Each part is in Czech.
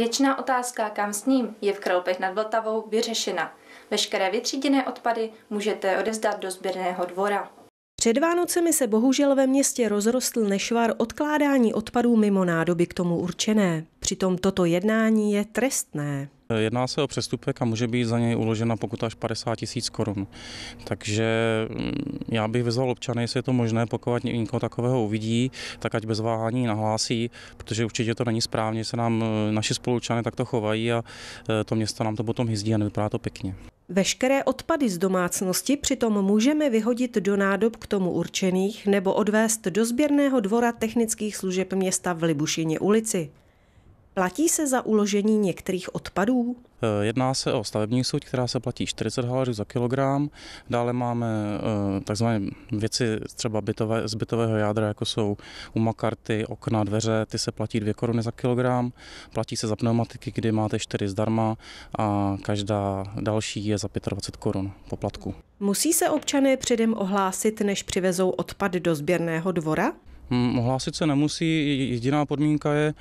Věčná otázka, kam s ním, je v Kralpech nad Vltavou vyřešena. Veškeré vytříděné odpady můžete odevzdat do sběrného dvora. Před Vánocemi se bohužel ve městě rozrostl nešvar odkládání odpadů mimo nádoby k tomu určené. Přitom toto jednání je trestné. Jedná se o přestupek a může být za něj uložena pokuta až 50 tisíc korun. Takže mm, já bych vyzval občany, jestli je to možné, pokud někoho takového uvidí, tak ať bez váhání nahlásí, protože určitě to není správně, se nám e, naši spolučany takto chovají a e, to město nám to potom hyzdí a nevypadá to pěkně. Veškeré odpady z domácnosti přitom můžeme vyhodit do nádob k tomu určených nebo odvést do sběrného dvora technických služeb města v Libušině ulici. Platí se za uložení některých odpadů? Eh, jedná se o stavební suť, která se platí 40 haléřů za kilogram. Dále máme eh, takzvané věci třeba bytové, z bytového jádra, jako jsou umakarty, okna, dveře, ty se platí 2 koruny za kilogram. Platí se za pneumatiky, kdy máte 4 zdarma a každá další je za 25 korun poplatku. Musí se občané předem ohlásit, než přivezou odpad do sběrného dvora? Hm, Hlásit se nemusí, jediná podmínka je,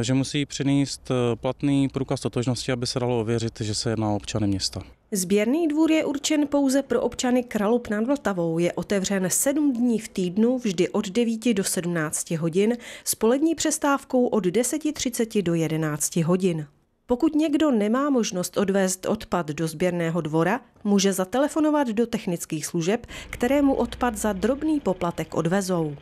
eh, že musí přinést eh, platný průkaz totožnosti, aby se dalo ověřit, že se jedná o občany města. Sběrný dvůr je určen pouze pro občany Kralup nad Vltavou. Je otevřen 7 dní v týdnu, vždy od 9 do 17 hodin, s polední přestávkou od 10.30 do 11 hodin. Pokud někdo nemá možnost odvést odpad do sběrného dvora, může zatelefonovat do technických služeb, kterému odpad za drobný poplatek odvezou.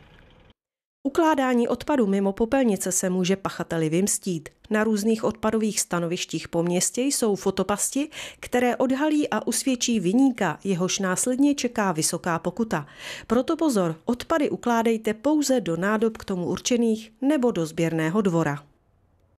Ukládání odpadu mimo popelnice se může pachateli vymstít. Na různých odpadových stanovištích po městě jsou fotopasti, které odhalí a usvědčí vyníka, jehož následně čeká vysoká pokuta. Proto pozor, odpady ukládejte pouze do nádob k tomu určených nebo do sběrného dvora.